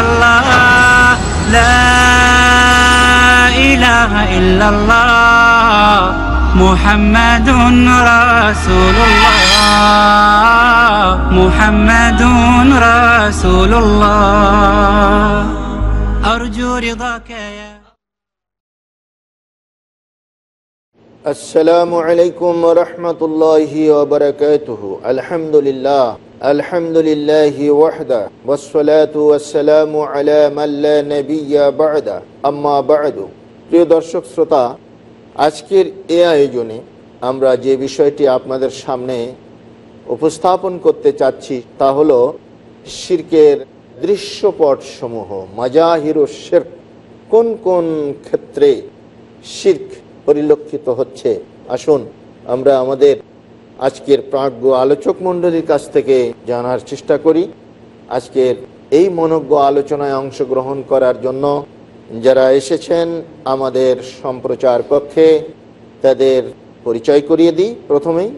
الله لا إله إلا الله محمد رسول الله محمد رسول الله أرجو رضاك يا السلام عليكم ورحمة الله وبركاته الحمد لله الحمد لله وحده والصلاة والسلام على من لا نبي بعده أما بعد প্রিয় দর্শক শ্রোতা আজকের এ আয়োজনে আমরা যে বিষয়টি আপনাদের সামনে উপস্থাপন করতে চাচ্ছি তা হলো শির্কের দৃশ্যপট সমূহ মাজাহির ও কোন কোন ক্ষেত্রে শির্ক পরিলক্ষিত হচ্ছে আসুন আমরা আমাদের আজকের প্রাজ্ঞ আলোচক মণ্ডলীর কাছ থেকে জানার চেষ্টা করি আজকের এই মনজ্ঞ আলোচনায় অংশগ্রহণ করার জন্য যারা এসেছেন আমাদের সম্প্রচার কক্ষে তাদের পরিচয় করিয়ে দিই প্রথমেই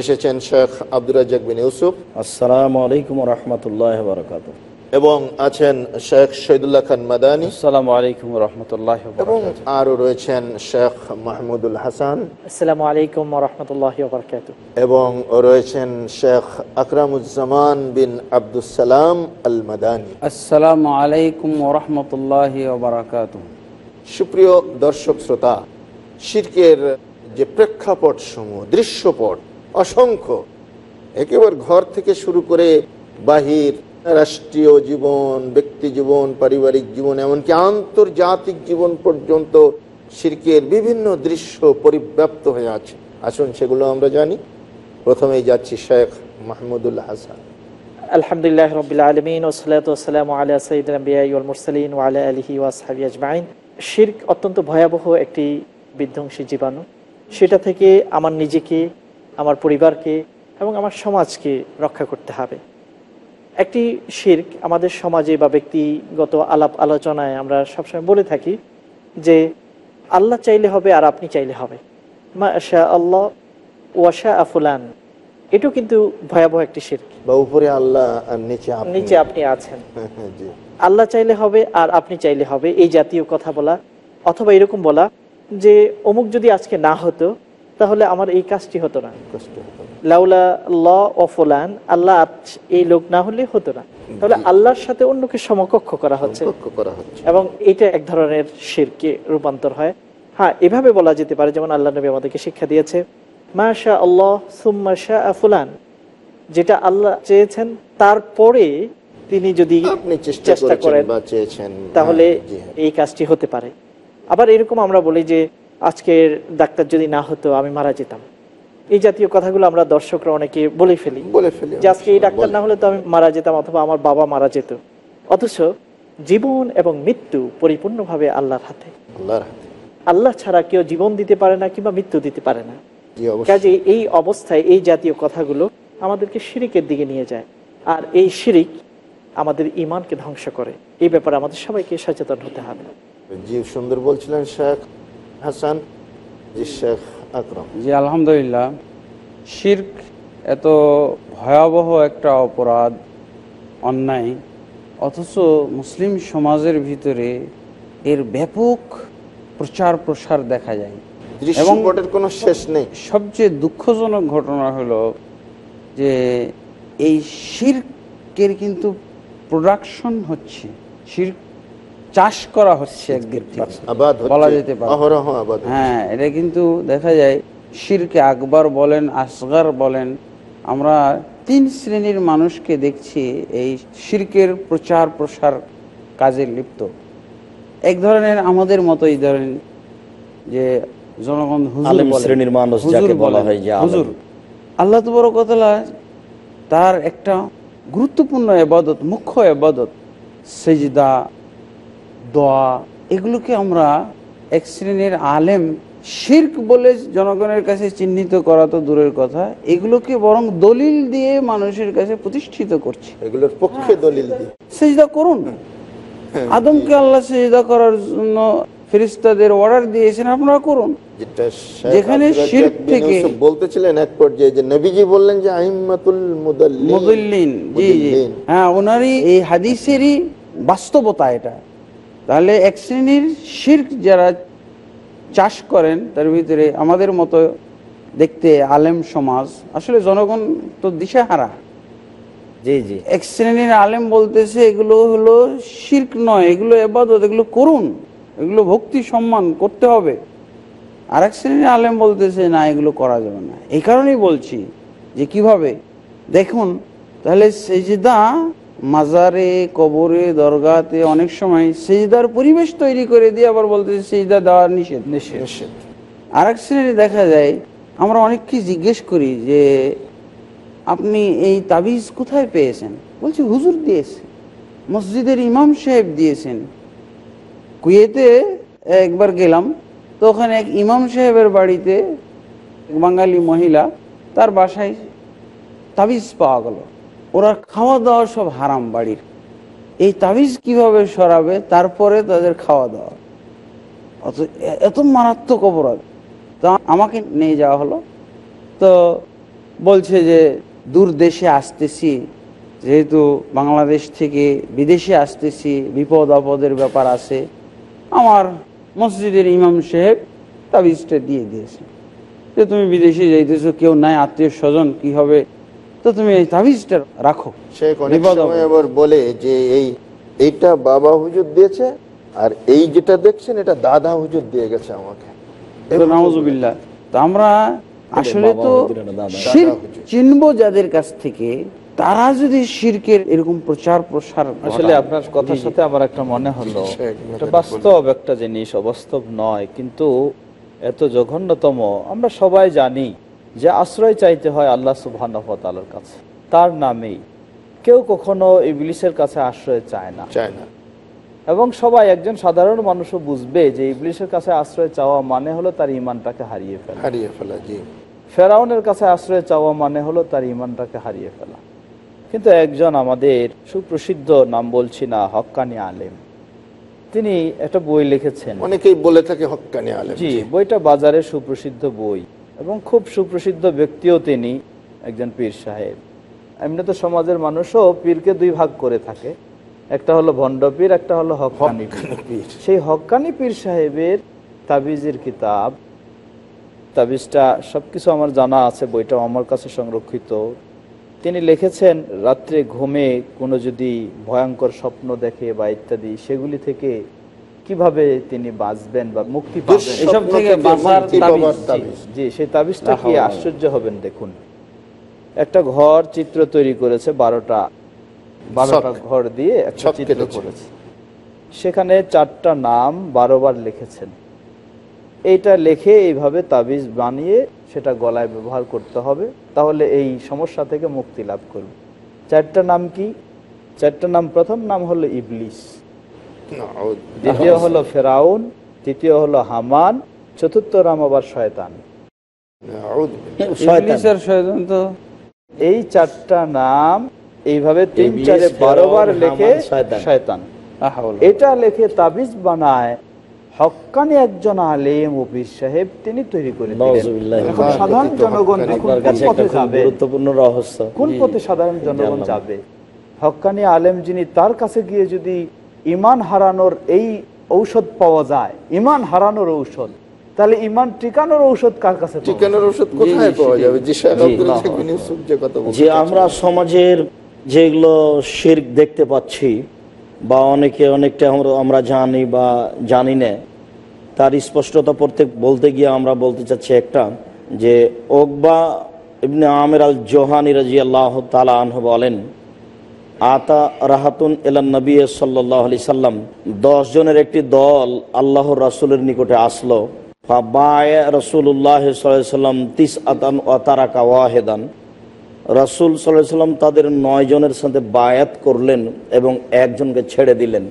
এসেছেন শেখ আব্দুল রাজাক বিন ইউসুফ আসসালামু আলাইকুম রহমতুল্লাহ বারকাতুহ এবং আছেন শেখ শহীদুল্লাহ খান মাদানী আসসালামু আলাইকুম রহমতুল্লাহ এবং আরও রয়েছেন শেখ মাহমুদুল হাসান আসসালামু আলাইকুম রহমতুল্লাহ এবং রয়েছেন শেখ আকরামুজ্জামান বিন আব্দুসালাম আল মাদানী আসসালামু আলাইকুম রহমতুল্লাহ বারাকাত সুপ্রিয় দর্শক শ্রোতা শির্কের যে প্রেক্ষাপট সমূহ দৃশ্যপট অসংখ্য একেবারে ঘর থেকে শুরু করে বাহির রাষ্ট্রীয় জীবন ব্যক্তি জীবন পারিবারিক জীবন এমনকি আন্তর্জাতিক জীবন পর্যন্ত শিরকের বিভিন্ন দৃশ্য পরিব্যাপ্ত হয়ে আছে আসুন সেগুলো আমরা জানি প্রথমেই যাচ্ছি শেখ মাহমুদুল্লাহ হাসান আলহামদুলিল্লাহ রবিল আলমিন ওসলাতাম আল্লাহ সঈদিয়াল মুরসালিন ওয়ালা আলহি ওয়াসাবি মাইন শির্ক অত্যন্ত ভয়াবহ একটি বিধ্বংসী জীবাণু সেটা থেকে আমার নিজেকে আমার পরিবারকে এবং আমার সমাজকে রক্ষা করতে হবে একটি শির্ক আমাদের সমাজে বা ব্যক্তিগত আলাপ আলোচনায় আমরা সবসময় বলে থাকি যে আল্লাহ চাইলে হবে আর আপনি চাইলে হবে মা আশা আল্লাহ ওয়াশা আফুলান এটু কিন্তু ভয়াবহ একটি শির্ক বা উপরে আল্লাহ নিচে আপনি আছেন আল্লাহ চাইলে হবে আর আপনি চাইলে হবে এই জাতীয় কথা বলা অথবা এরকম বলা যে অমুক যদি আজকে না হতো তাহলে আমার এই কাজটি হতো না কষ্ট হতো লাউলা ল অফলান আল্লাহ এই লোক না হলে হতো না তাহলে আল্লাহর সাথে অন্যকে সমকক্ষ করা হচ্ছে এবং এটা এক ধরনের শিরকে রূপান্তর হয় হ্যাঁ এভাবে বলা যেতে পারে যেমন আল্লাহ নবী আমাদেরকে শিক্ষা দিয়েছে মা শাহ আল্লাহ সুম্মা শাহ আফুলান যেটা আল্লাহ চেয়েছেন তারপরে তিনি যদি চেষ্টা করেন তাহলে হ্যাঁ, হ্যাঁ। এই কাজটি হতে পারে আবার এরকম আমরা বলি যে আজকের ডাক্তার যদি না হতো আমি মারা যেতাম এই জাতীয় কথাগুলো আমরা দর্শকরা অনেকে বলে ফেলি বলে ফেলি যে আজকে এই ডাক্তার না হলে তো আমি মারা যেতাম অথবা আমার বাবা মারা যেত অথচ জীবন এবং মৃত্যু পরিপূর্ণভাবে আল্লাহর হাতে আল্লাহ ছাড়া কেউ জীবন দিতে পারে না কিংবা মৃত্যু দিতে পারে না কাজে এই অবস্থায় এই জাতীয় কথাগুলো আমাদেরকে শিরিকের দিকে নিয়ে যায় আর এই শিরিক আমাদের ইমানকে ধ্বংস করে এই ব্যাপারে আমাদের সবাইকে সচেতন হতে হবে জি সুন্দর বলছিলেন শেখ হাসান জি শেখ আকরম জি আলহামদুলিল্লাহ শির্ক এত ভয়াবহ একটা অপরাধ অন্যায় অথচ মুসলিম সমাজের ভিতরে এর ব্যাপক প্রচার প্রসার দেখা যায় এবং কোনো শেষ নেই সবচেয়ে দুঃখজনক ঘটনা হলো যে এই শির্কের কিন্তু প্রোডাকশন হচ্ছে শির্ক চাষ করা হচ্ছে বলা যেতে পারে হ্যাঁ এটা কিন্তু দেখা যায় শিরকে আকবর বলেন আসগার বলেন আমরা তিন শ্রেণীর মানুষকে দেখছি এই শির্কের প্রচার প্রসার কাজে লিপ্ত এক ধরনের আমাদের মতো এই ধরেন যে জনগণ শ্রেণীর মানুষ যাকে বলা হয় যে তার একটা গুরুত্বপূর্ণ এবাদত মুখ্য এবাদত সেজদা দোয়া এগুলোকে আমরা এক শ্রেণীর আলেম শির্ক বলে জনগণের কাছে চিহ্নিত করা তো দূরের কথা এগুলোকে বরং দলিল দিয়ে মানুষের কাছে প্রতিষ্ঠিত করছে এগুলোর পক্ষে দলিল দিয়ে সেজদা করুন আদমকে আল্লাহ সেজদা করার জন্য ফেরিস্তাদের অর্ডার দিয়েছেন আপনারা করুন যেখানে শির্ক থেকে বলতেছিলেন এক পর্যায়ে যে নবীজি বললেন যে আহিমাতুল মুদাল্লিন জি জি হ্যাঁ ওনারই এই হাদিসেরই বাস্তবতা এটা তাহলে এক শ্রেণীর শির্ক যারা চাষ করেন তার ভিতরে আমাদের মতো দেখতে আলেম সমাজ আসলে জনগণ তো দিশাহারা জি জি এক শ্রেণীর আলেম বলতেছে এগুলো হলো শির্ক নয় এগুলো এবাদত এগুলো করুন এগুলো ভক্তি সম্মান করতে হবে আর এক শ্রেণীর আলেম বলতেছে না এগুলো করা যাবে না এই কারণেই বলছি যে কিভাবে দেখুন তাহলে সেজদা মাজারে কবরে দরগাতে অনেক সময় সেজদার পরিবেশ তৈরি করে দিয়ে আবার বলতেছে সেজদা দেওয়ার নিষেধ নিষেধ আর এক শ্রেণী দেখা যায় আমরা অনেককে জিজ্ঞেস করি যে আপনি এই তাবিজ কোথায় পেয়েছেন বলছি হুজুর দিয়েছে মসজিদের ইমাম সাহেব দিয়েছেন কুয়েতে একবার গেলাম তো ওখানে এক ইমাম সাহেবের বাড়িতে বাঙালি মহিলা তার বাসায় তাবিজ পাওয়া গেল ওরা খাওয়া দাওয়া সব হারাম বাড়ির এই তাবিজ কিভাবে সরাবে তারপরে তাদের খাওয়া দাওয়া অত এত মারাত্মক অপরাধ তো আমাকে নিয়ে যাওয়া হলো তো বলছে যে দূর দেশে আসতেছি যেহেতু বাংলাদেশ থেকে বিদেশে আসতেছি বিপদ আপদের ব্যাপার আছে আমার মসজিদের ইমাম সাহেব তাবিজটা দিয়ে দিয়েছে যে তুমি বিদেশে যাইতেছো কেউ নাই আত্মীয় স্বজন কি হবে তো তুমি এই তাবিজটা রাখো আবার বলে যে এই এইটা বাবা হুজুর দিয়েছে আর এই যেটা দেখছেন এটা দাদা হুজুর দিয়ে গেছে আমাকে আমরা আসলে তো চিনবো যাদের কাছ থেকে তারা যদি শিরকের এরকম প্রচার প্রসার আসলে আপনার কথার সাথে আমার একটা মনে হলো এটা বাস্তব একটা জিনিস অবাস্তব নয় কিন্তু এত জঘন্যতম আমরা সবাই জানি যে আশ্রয় চাইতে হয় আল্লাহ সুবাহর কাছে তার নামেই কেউ কখনো ইবলিসের কাছে আশ্রয় চায় না চায় না এবং সবাই একজন সাধারণ মানুষও বুঝবে যে ইবলিশের কাছে আশ্রয় চাওয়া মানে হলো তার ইমানটাকে হারিয়ে ফেলা হারিয়ে ফেলা জি ফেরাউনের কাছে আশ্রয় চাওয়া মানে হলো তার ইমানটাকে হারিয়ে ফেলা কিন্তু একজন আমাদের সুপ্রসিদ্ধ নাম বলছি না হকানি আলেম তিনি একটা বই লিখেছেন অনেকেই বলে থাকে হকানি আলেম জি বইটা বাজারে সুপ্রসিদ্ধ বই এবং খুব সুপ্রসিদ্ধ ব্যক্তিও তিনি একজন পীর সাহেব এমনি তো সমাজের মানুষও পীরকে দুই ভাগ করে থাকে একটা হলো ভণ্ড পীর একটা হলো হকানি পীর সেই হকানি পীর সাহেবের তাবিজের কিতাব তাবিজটা সব কিছু আমার জানা আছে বইটাও আমার কাছে সংরক্ষিত তিনি লিখেছেন রাত্রে ঘুমে কোনো যদি ভয়ঙ্কর স্বপ্ন দেখে বা ইত্যাদি সেগুলি থেকে কিভাবে তিনি বাঁচবেন বা মুক্তি পাবেন জি সেই তাবিজটা কি আশ্চর্য হবেন দেখুন একটা ঘর চিত্র তৈরি করেছে বারোটা বারোটা ঘর দিয়ে একটা চিত্র করেছে সেখানে চারটা নাম বারোবার লিখেছেন এইটা লেখে এইভাবে তাবিজ বানিয়ে সেটা গলায় ব্যবহার করতে হবে তাহলে এই সমস্যা থেকে মুক্তি লাভ করবে চারটা নাম কি চারটা নাম প্রথম নাম হলো ইবলিশ দ্বিতীয় হলো ফেরাউন তৃতীয় হলো হামান চতুর্থ রাম আবার শয়তান এই চারটা নাম এইভাবে তিন চারে বারোবার লেখে শয়তান এটা লেখে তাবিজ বানায় হকানি একজন আলেম অফিস সাহেব তিনি তৈরি করেন সাধারণ জনগণ রহস্য কোন পথে সাধারণ জনগণ যাবে হকানি আলেম যিনি তার কাছে গিয়ে যদি ইমান হারানোর এই ঔষধ পাওয়া যায় ইমান হারানোর ঔষধ তাহলে ইমান টিকানোর ঔষধ কার কাছে টিকানোর ঔষধ কোথায় পাওয়া যাবে যে আমরা সমাজের যেগুলো শির্ক দেখতে পাচ্ছি বা অনেকে অনেকটা আমরা জানি বা জানি না তার স্পষ্টতা প্রত্যেক বলতে গিয়ে আমরা বলতে চাচ্ছি একটা যে ওকবা ইবনে আমের আল জোহানি রাজি তালা আনহ বলেন আতা রাহাতুন এলান নবী সাল্লাহ আলি সাল্লাম দশজনের একটি দল আল্লাহ রাসুলের নিকটে আসলো বায় রসুল্লাহ সাল্লাম তিস আতান অতারাকা ওয়াহেদান রসুল সাল্লাহ সাল্লাম তাদের নয় জনের সাথে বায়াত করলেন এবং একজনকে ছেড়ে দিলেন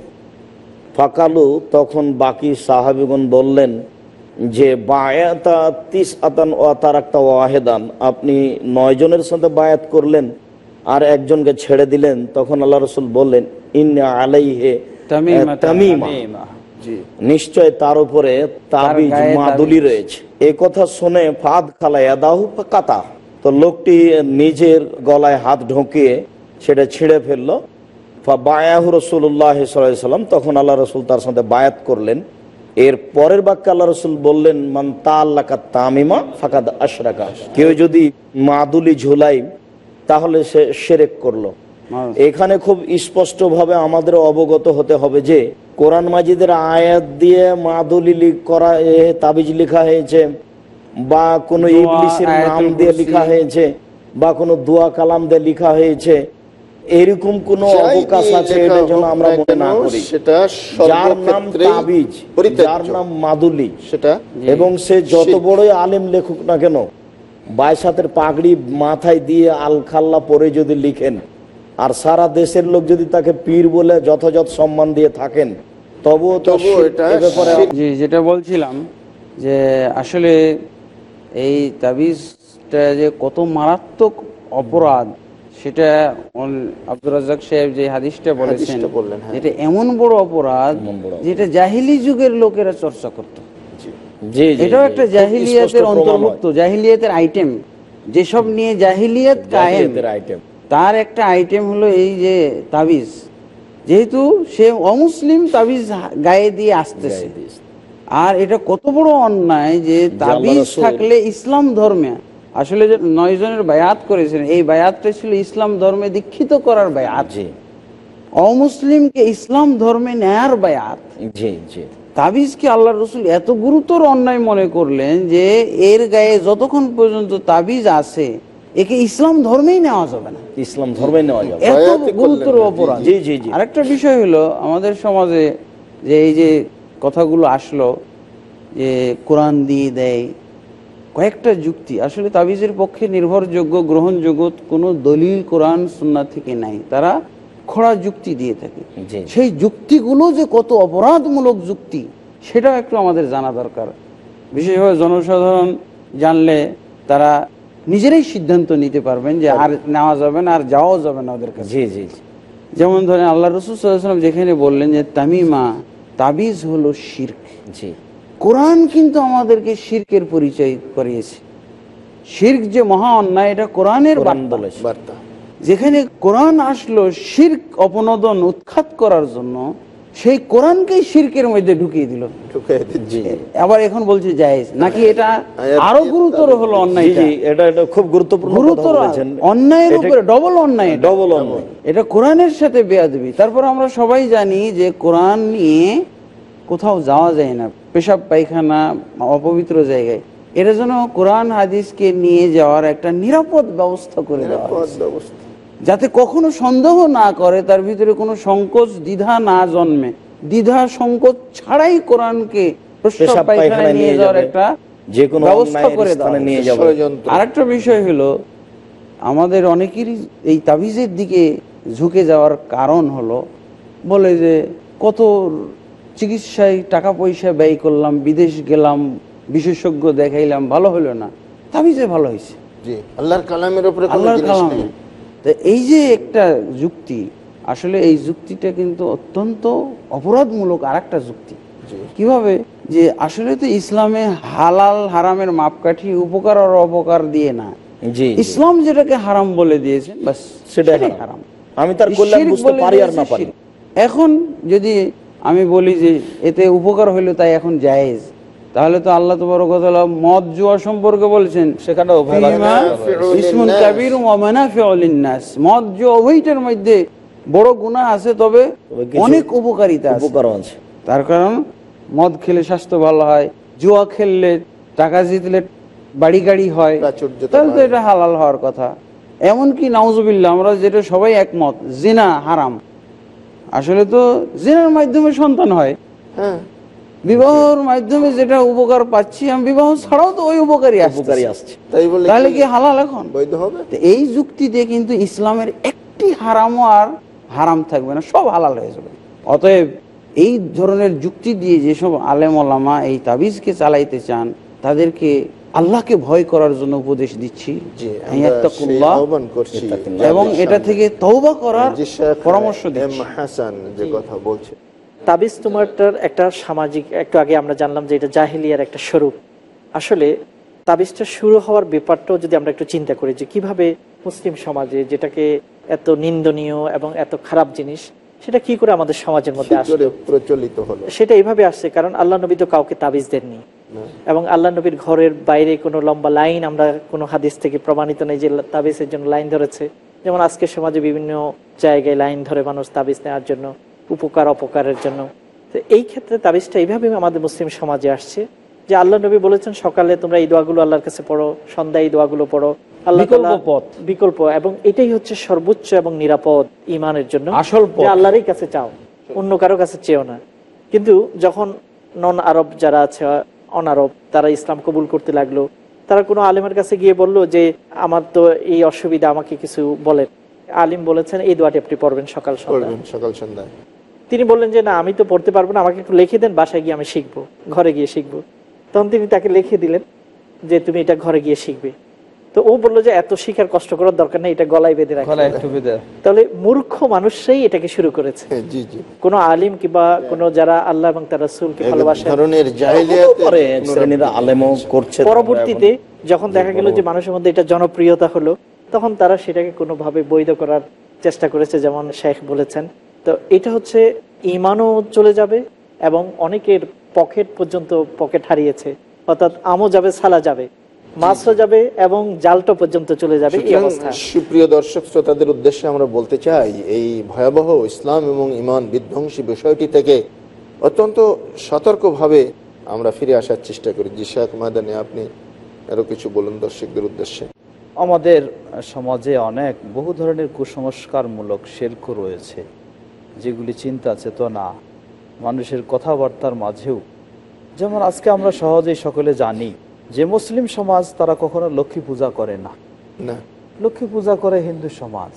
ফাকালু তখন বাকি সাহাবিগুন বললেন যে বায়াতা তিস আতান অতারাক্তা ওয়াহেদান আপনি নয় জনের সাথে বায়াত করলেন আর একজনকে ছেড়ে দিলেন তখন আল্লাহ রসুল বললেন ইন আলাইহে নিশ্চয় তার উপরে রয়েছে কথা শুনে ফাদ কাতা তো লোকটি নিজের গলায় হাত ঢুকিয়ে সেটা ছিঁড়ে ফেললো বায়াহু তখন আল্লাহ রসুল তার সাথে বায়াত করলেন এর পরের বাক্যে আল্লাহ রসুল বললেন মান তা আল্লাহ তামিমা ফাকাদ আশরাকা কেউ যদি মাদুলি ঝুলাই তাহলে সে সেরেক করলো এখানে খুব স্পষ্ট ভাবে আমাদের অবগত হতে হবে যে কোরআন মাজিদের আয়াত দিয়ে মাদুলি করা তাবিজ লিখা হয়েছে বা কোন ইংলিশের নাম দিয়ে লিখা হয়েছে বা কোনো দোয়া কালাম দিয়ে লিখা হয়েছে এরকম কোন অবকাশ আছে এটা যেন আমরা মনে না করি সেটা যার নাম তাবিজ যার নাম মাদুলি সেটা এবং সে যত বড়ই আলেম লেখক না কেন বাইশ পাগড়ি মাথায় দিয়ে আলখাল্লা পরে যদি লিখেন আর সারা দেশের লোক যদি তাকে পীর বলে যথাযথ সম্মান দিয়ে থাকেন তবুও তবু এটা যেটা বলছিলাম যে আসলে এই তাবিজটা যে কত মারাত্মক অপরাধ সেটা আব্দুল রাজাক সাহেব যে হাদিসটা বলেছেন এটা হ্যাঁ। এমন বড় অপরাধ যেটা জাহিলি যুগের লোকেরা চর্চা করতো এটাও একটা জাহিলিয়াতের অন্তর্ভুক্ত জাহিলিয়াতের আইটেম যেসব নিয়ে জাহিলিয়াত তার একটা আইটেম হলো এই যে তাবিজ যেহেতু সে অমুসলিম তাবিজ গায়ে দিয়ে আসতেছে আর এটা কত বড় অন্যায় যে তাবিজ থাকলে ইসলাম ধর্মে আসলে যে নয় জনের বায়াত করেছেন এই বায়াতটা ছিল ইসলাম ধর্মে দীক্ষিত করার বায়াত অমুসলিমকে ইসলাম ধর্মে নেয়ার বায়াত তাবিজকে আল্লাহ রসুল এত গুরুতর অন্যায় মনে করলেন যে এর গায়ে যতক্ষণ পর্যন্ত তাবিজ আছে একে ইসলাম ধর্মেই নেওয়া যাবে না ইসলাম ধর্মে নেওয়া যাবে এত গুরুতর অপরাধ আরেকটা বিষয় হলো আমাদের সমাজে যে এই যে কথাগুলো আসলো যে কোরআন দিয়ে দেয় কয়েকটা যুক্তি আসলে তাবিজের পক্ষে নির্ভরযোগ্য গ্রহণযোগ্য কোনো দলিল কোরআন সুন্না থেকে নাই তারা খোড়া যুক্তি দিয়ে থাকে সেই যুক্তিগুলো যে কত অপরাধমূলক যুক্তি সেটা একটু আমাদের জানা দরকার বিশেষভাবে জনসাধারণ জানলে তারা নিজেরাই সিদ্ধান্ত নিতে পারবেন যে আর নেওয়া যাবে না আর যাওয়াও যাবে না ওদের কাছে জি জি যেমন ধরেন আল্লাহ রসুলাম যেখানে বললেন যে তামিমা তাবিজ হলো শির্ক জি কোরআন কিন্তু আমাদেরকে শির্কের পরিচয় করিয়েছে শির্ক যে মহা অন্যায় এটা কোরআনের বার্তা যেখানে কোরআন আসলো শির্ক অপনোদন উৎখাত করার জন্য সেই কোরআনকেই শির্কের মধ্যে ঢুকিয়ে দিল আবার এখন বলছে জায়েজ নাকি এটা আরো গুরুতর হলো অন্যায় এটা এটা খুব গুরুত্বপূর্ণ গুরুতর অন্যায়ের উপরে ডবল অন্যায় ডবল অন্যায় এটা কোরআনের সাথে বেয়াদবি তারপর আমরা সবাই জানি যে কোরআন নিয়ে কোথাও যাওয়া যায় না পেশাব পায়খানা অপবিত্র জায়গায় এটা যেন কোরআন হাদিসকে নিয়ে যাওয়ার একটা নিরাপদ ব্যবস্থা করে দেওয়া ব্যবস্থা যাতে কখনো সন্দেহ না করে তার ভিতরে কোনো সংকোচ দ্বিধা না জন্মে দ্বিধা সংকোচ ছাড়াই কোরআনকে নিয়ে যাওয়ার একটা ব্যবস্থা করে বিষয় হলো আমাদের অনেকেরই এই তাবিজের দিকে ঝুঁকে যাওয়ার কারণ হলো বলে যে কত চিকিৎসায় টাকা পয়সা ব্যয় করলাম বিদেশ গেলাম বিশেষজ্ঞ দেখাইলাম ভালো হলো না তাবিজে ভালো হয়েছে আল্লাহর কালামের উপরে আল্লাহর কালাম তো এই যে একটা যুক্তি আসলে এই যুক্তিটা কিন্তু অত্যন্ত অপরাধমূলক আর একটা যুক্তি কিভাবে যে আসলে তো ইসলামে হালাল হারামের মাপকাঠি উপকার আর অপকার দিয়ে না ইসলাম যেটাকে হারাম বলে দিয়েছেন বাস সেটাই হারাম আমি তার বুঝতে পারি আর না পারি এখন যদি আমি বলি যে এতে উপকার হইলো তাই এখন জায়েজ তাহলে তো আল্লাহ তোমার কথা মদ জুয়া সম্পর্কে বলছেন সেখানেও মধ্যে বড় গুণা আছে তবে অনেক উপকারিতা আছে তার কারণ মদ খেলে স্বাস্থ্য ভালো হয় জুয়া খেললে টাকা জিতলে বাড়ি গাড়ি হয় তাহলে তো এটা হালাল হওয়ার কথা এমনকি নাউজবিল্লা আমরা যেটা সবাই একমত জিনা হারাম আসলে তো জিনার মাধ্যমে সন্তান হয় হ্যাঁ বিবাহর মাধ্যমে যেটা উপকার পাচ্ছি আমি বিবাহ ছাড়াও তো ওই উপকারই আসছে তাহলে কি হালাল এখন বৈধ হবে এই যুক্তি দিয়ে কিন্তু ইসলামের একটি হারামও আর হারাম থাকবে না সব হালাল হয়ে যাবে অতএব এই ধরনের যুক্তি দিয়ে যেসব আলেমলামা এই তাবিজকে চালাইতে চান তাদেরকে আল্লাহকে ভয় করার জন্য উপদেশ দিচ্ছি এবং এটা থেকে তৌবা করার পরামর্শ দিচ্ছি হাসান যে কথা বলছে তাবিজ তোমারটার একটা সামাজিক একটু আগে আমরা জানলাম যে এটা জাহিলিয়ার একটা স্বরূপ আসলে তাবিজটা শুরু হওয়ার ব্যাপারটাও যদি আমরা একটু চিন্তা করি যে কিভাবে মুসলিম সমাজে যেটাকে এত নিন্দনীয় এবং এত খারাপ জিনিস সেটা কি করে আমাদের সমাজের মধ্যে আসলে প্রচলিত হলো সেটা এইভাবে আসছে কারণ আল্লাহ নবী তো কাউকে তাবিজ দেননি এবং আল্লাহ নবীর ঘরের বাইরে কোনো লম্বা লাইন আমরা কোনো হাদিস থেকে প্রমাণিত নেই যে তাবিজের জন্য লাইন ধরেছে যেমন আজকে সমাজে বিভিন্ন জায়গায় লাইন ধরে মানুষ তাবিজ নেওয়ার জন্য উপকার অপকারের জন্য তো এই ক্ষেত্রে তাবিজটা এইভাবে আমাদের মুসলিম সমাজে আসছে যে আল্লাহ নবী বলেছেন সকালে তোমরা এই দোয়াগুলো আল্লাহর কাছে পড়ো সন্ধ্যায় এই দোয়াগুলো পড়ো বিকল্প এবং এটাই হচ্ছে সর্বোচ্চ এবং নিরাপদ ইমানের জন্য আল্লাহরই কাছে চাও অন্য কারো কাছে চেয়েও না কিন্তু যখন নন আরব যারা আছে অনারব তারা ইসলাম কবুল করতে লাগলো তারা কোনো আলিমের কাছে গিয়ে বলল যে আমার তো এই অসুবিধা আমাকে কিছু বলেন আলিম বলেছেন এই দোয়াটি আপনি পড়বেন সকাল সন্ধ্যা সকাল সন্ধ্যায় তিনি বললেন যে না আমি তো পড়তে পারবো না আমাকে একটু লিখে দেন বাসায় গিয়ে আমি শিখবো ঘরে গিয়ে শিখবো তখন তিনি তাকে লিখে দিলেন যে তুমি এটা ঘরে গিয়ে শিখবে তো ও বললো যে এত শিখার কষ্ট করার দরকার নেই এটা গলায় বেঁধে রাখা তাহলে মূর্খ মানুষরাই এটাকে শুরু করেছে হ্যাঁ, কোন আলিম কিংবা কোন যারা আল্লাহ এবং তার রাসুলকে ভালোবাসে পরবর্তীতে যখন দেখা গেল যে মানুষের মধ্যে এটা জনপ্রিয়তা হলো তখন তারা সেটাকে কোনোভাবে বৈধ করার চেষ্টা করেছে যেমন শেখ বলেছেন তো এটা হচ্ছে ইমানও চলে যাবে এবং অনেকের পকেট পর্যন্ত পকেট হারিয়েছে অর্থাৎ আমও যাবে সালা যাবে মাছও যাবে এবং জালটো পর্যন্ত চলে যাবে সুপ্রিয় দর্শক শ্রোতাদের উদ্দেশ্যে আমরা বলতে চাই এই ভয়াবহ ইসলাম এবং ইমান বিধ্বংসী বিষয়টি থেকে অত্যন্ত সতর্কভাবে আমরা ফিরে আসার চেষ্টা করি জিসাক মাদানে আপনি আরো কিছু বলুন দর্শকদের উদ্দেশ্যে আমাদের সমাজে অনেক বহু ধরনের কুসংস্কারমূলক শিল্প রয়েছে যেগুলি চিন্তা চেতনা মানুষের কথাবার্তার মাঝেও যেমন আজকে আমরা সহজেই সকলে জানি যে মুসলিম সমাজ তারা কখনো লক্ষ্মী পূজা করে না লক্ষ্মী পূজা করে হিন্দু সমাজ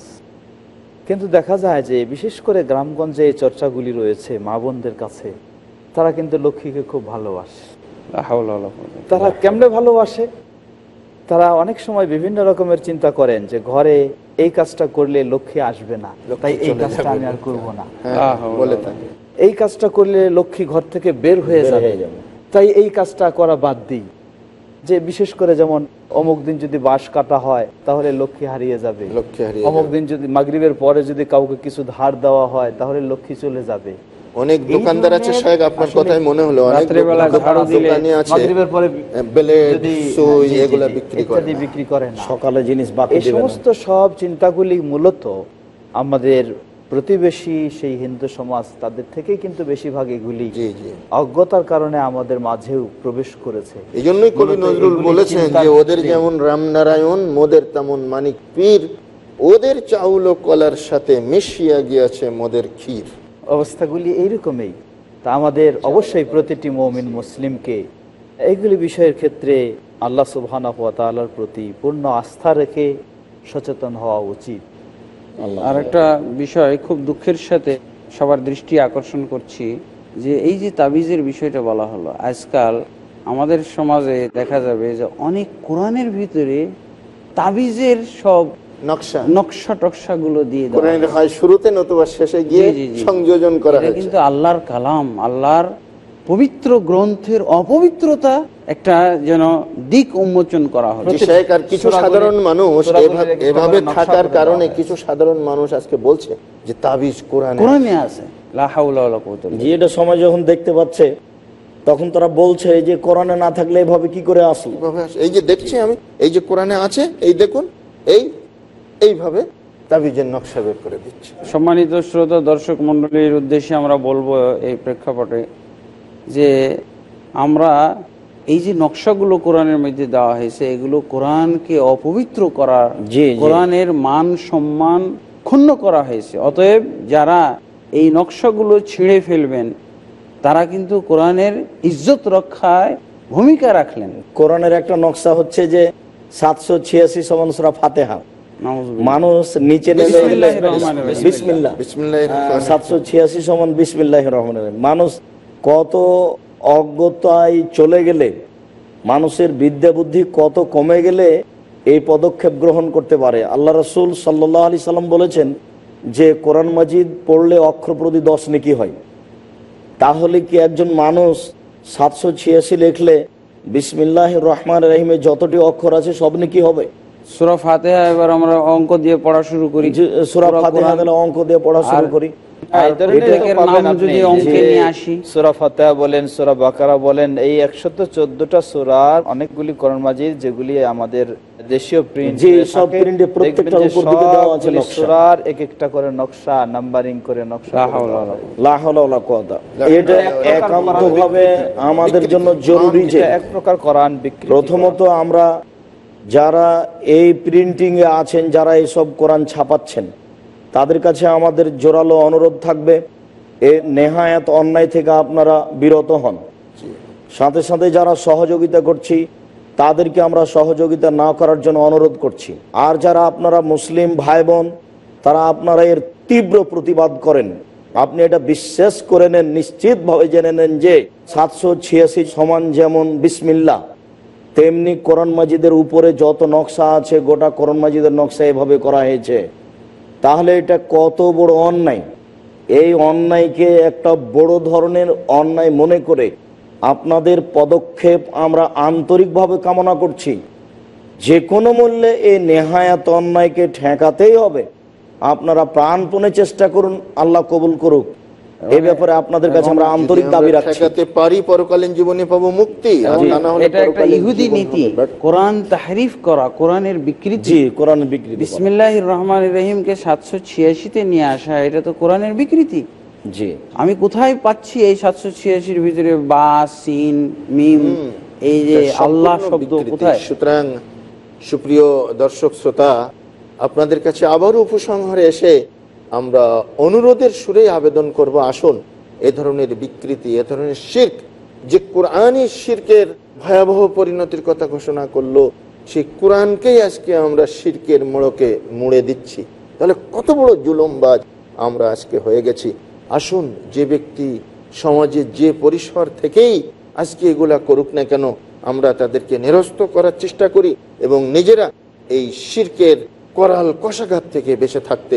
কিন্তু দেখা যায় যে বিশেষ করে গ্রামগঞ্জে এই চর্চাগুলি রয়েছে মা বোনদের কাছে তারা কিন্তু লক্ষ্মীকে খুব ভালোবাসে তারা কেমনে ভালোবাসে তারা অনেক সময় বিভিন্ন রকমের চিন্তা করেন যে ঘরে এই কাজটা করলে লক্ষ্মী আসবে না তাই এই কাজটা আমি আর করবো না হ্যাঁ, এই কাজটা করলে লক্ষ্মী ঘর থেকে বের হয়ে যাবে তাই এই কাজটা করা বাদ দিই যে বিশেষ করে যেমন অমুক দিন যদি বাঁশ কাটা হয় তাহলে লক্ষ্মী হারিয়ে যাবে অমুক দিন যদি মাগরীবের পরে যদি কাউকে কিছু ধার দেওয়া হয় তাহলে লক্ষ্মী চলে যাবে অনেক দোকানদার আছে সাহেব আপনার কথাই মনে হলো অনেক দোকানি আছে ব্লেড সুই এগুলো বিক্রি করে বিক্রি করে সকালে জিনিস বাকি এই সমস্ত সব চিন্তাগুলি মূলত আমাদের প্রতিবেশী সেই হিন্দু সমাজ তাদের থেকেই কিন্তু বেশিরভাগ এগুলি অজ্ঞতার কারণে আমাদের মাঝেও প্রবেশ করেছে এই জন্যই কবি নজরুল বলেছেন যে ওদের যেমন রামনারায়ণ মোদের তেমন মানিক পীর ওদের চাউল কলার সাথে মিশিয়া গিয়াছে মোদের ক্ষীর অবস্থাগুলি এইরকমই তা আমাদের অবশ্যই প্রতিটি মৌমিন মুসলিমকে এইগুলি বিষয়ের ক্ষেত্রে আল্লাহ সুবহানা তালার প্রতি পূর্ণ আস্থা রেখে সচেতন হওয়া উচিত আর একটা বিষয় খুব দুঃখের সাথে সবার দৃষ্টি আকর্ষণ করছি যে এই যে তাবিজের বিষয়টা বলা হলো আজকাল আমাদের সমাজে দেখা যাবে যে অনেক কোরআনের ভিতরে তাবিজের সব নকশা নকশা টকশা গুলো দিয়ে শুরুতে নতুবা শেষে গিয়ে সংযোজন করা কিন্তু আল্লাহর কালাম আল্লাহর পবিত্র গ্রন্থের অপবিত্রতা একটা যেন দিক উন্মোচন করা হয় আর কিছু সাধারণ মানুষ এভাবে থাকার কারণে কিছু সাধারণ মানুষ আজকে বলছে যে তাবিজ কোরআন আছে জি এটা যখন দেখতে পাচ্ছে তখন তারা বলছে যে কোরআনে না থাকলে এভাবে কি করে আসলো এই যে দেখছি আমি এই যে কোরআনে আছে এই দেখুন এই এইভাবে তাবিজের নকশা বের করে দিচ্ছে সম্মানিত শ্রোতা দর্শক মন্ডলীর উদ্দেশ্যে আমরা বলবো এই প্রেক্ষাপটে যে আমরা এই যে নকশাগুলো কোরআনের মধ্যে দেওয়া হয়েছে এগুলো কোরআনকে অপবিত্র করা যে কোরআনের মান সম্মান ক্ষুণ্ণ করা হয়েছে অতএব যারা এই নকশাগুলো ছিঁড়ে ফেলবেন তারা কিন্তু কোরআনের ইজ্জত রক্ষায় ভূমিকা রাখলেন কোরআনের একটা নকশা হচ্ছে যে সাতশো ছিয়াশি সমান সুরা ফাতেহা মানুষ নিচে নেমে হ্যাঁ, সাতশো ছিয়াশি সমান বিসমিল্লাহ রহমান মানুষ কত অজ্ঞতায় চলে গেলে মানুষের বিদ্যা বুদ্ধি কত কমে গেলে এই পদক্ষেপ গ্রহণ করতে পারে আল্লাহ রসুল সাল্লাহ আলি সাল্লাম বলেছেন যে কোরআন মাজিদ পড়লে অক্ষরপ্রদি দশ নেকি হয় তাহলে কি একজন মানুষ সাতশো ছিয়াশি লিখলে বিসমিল্লাহ রহমান রহিমে যতটি অক্ষর আছে সব নেকি হবে সুরা এবার আমরা অঙ্ক দিয়ে পড়া শুরু করি সুরা গেলে অঙ্ক দিয়ে পড়া শুরু করি অনেকগুলি যেগুলি আমাদের দেশীয় এক একটা করে নকশা নাম্বারিং করে নকশা এটা আমাদের জন্য জরুরি যে এক প্রকার করান প্রথমত আমরা যারা এই প্রিন্টিংয়ে আছেন যারা এসব কোরআন ছাপাচ্ছেন তাদের কাছে আমাদের জোরালো অনুরোধ থাকবে এ নেহায়াত অন্যায় থেকে আপনারা বিরত হন সাথে সাথে যারা সহযোগিতা করছি তাদেরকে আমরা সহযোগিতা না করার জন্য অনুরোধ করছি আর যারা আপনারা মুসলিম ভাই বোন তারা আপনারা এর তীব্র প্রতিবাদ করেন আপনি এটা বিশ্বাস করে নেন নিশ্চিতভাবে জেনে নেন যে সাতশো ছিয়াশি সমান যেমন বিসমিল্লা তেমনি করণ মাজিদের উপরে যত নকশা আছে গোটা করণ মাজিদের নকশা এভাবে করা হয়েছে তাহলে এটা কত বড় অন্যায় এই অন্যায়কে একটা বড় ধরনের অন্যায় মনে করে আপনাদের পদক্ষেপ আমরা আন্তরিকভাবে কামনা করছি যে কোনো মূল্যে এই নেহায়াত অন্যায়কে ঠেকাতেই হবে আপনারা প্রাণপণে চেষ্টা করুন আল্লাহ কবুল করুক ব্যাপারে কোরআন তে নিয়ে আসা এটা তো কোরআনের বিকৃতি আমি কোথায় পাচ্ছি এই সাতশো ছিয়াশির ভিতরে বা সিন মিম এই যে আল্লাহ শব্দ কোথায় সুতরাং সুপ্রিয় দর্শক শ্রোতা আপনাদের কাছে আবারও উপসংহারে এসে আমরা অনুরোধের সুরেই আবেদন করব আসুন এ ধরনের বিকৃতি এ ধরনের শির্ক যে কোরআনই শির্কের ভয়াবহ পরিণতির কথা ঘোষণা করলো সেই কোরআনকেই আজকে আমরা শির্কের মোড়কে মুড়ে দিচ্ছি তাহলে কত বড় জুলুমবাজ আমরা আজকে হয়ে গেছি আসুন যে ব্যক্তি সমাজে যে পরিসর থেকেই আজকে এগুলা করুক না কেন আমরা তাদেরকে নিরস্ত করার চেষ্টা করি এবং নিজেরা এই শির্কের করাল কষাঘাত থেকে বেঁচে থাকতে